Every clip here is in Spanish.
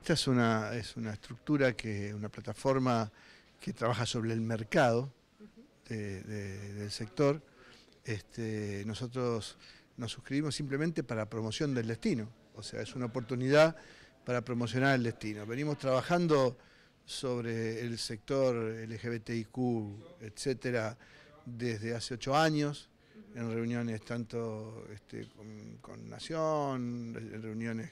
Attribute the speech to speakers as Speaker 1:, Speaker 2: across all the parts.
Speaker 1: Esta es una, es una estructura, que una plataforma que trabaja sobre el mercado del sector. Este, nosotros nos suscribimos simplemente para promoción del destino, o sea, es una oportunidad para promocionar el destino. Venimos trabajando sobre el sector LGBTIQ, etcétera, desde hace ocho años, en reuniones tanto este, con, con Nación, en reuniones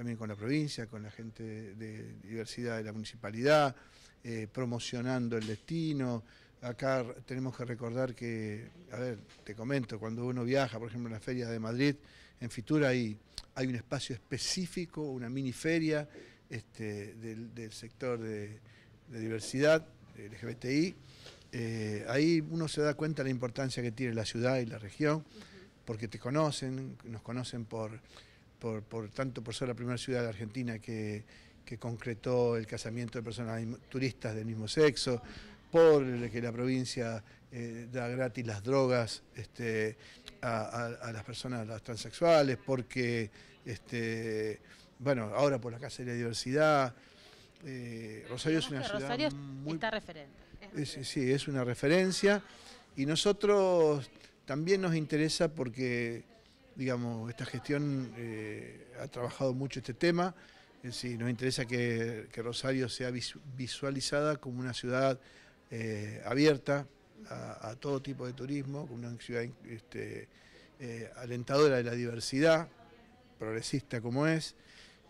Speaker 1: también con la provincia, con la gente de, diversidad de la municipalidad, eh, promocionando el destino. Acá tenemos que recordar que, a ver, te comento, cuando uno viaja, por ejemplo, en las ferias de Madrid, en Fitura hay, hay un espacio específico, una mini feria este, del, sector de, diversidad, LGBTI, eh, ahí uno se da cuenta de la importancia que tiene la ciudad y la región, porque te conocen, nos conocen por por, tanto por ser la primera ciudad de Argentina que, concretó el casamiento de personas turistas del mismo sexo, por que la provincia eh, da gratis las drogas este, a, las personas, las transexuales, porque, este, bueno, ahora por la Casa de la Diversidad. Eh, Rosario es una ciudad Rosario muy... está referente. sí, es una referencia y nosotros también nos interesa porque digamos, esta gestión eh, ha trabajado mucho este tema. Eh, nos interesa que, Rosario sea visualizada como una ciudad eh, abierta a, todo tipo de turismo, como una ciudad este, alentadora de la diversidad, progresista como es.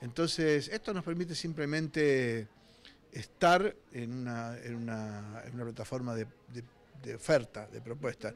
Speaker 1: Entonces, esto nos permite simplemente estar en una, plataforma de, de oferta, de propuesta.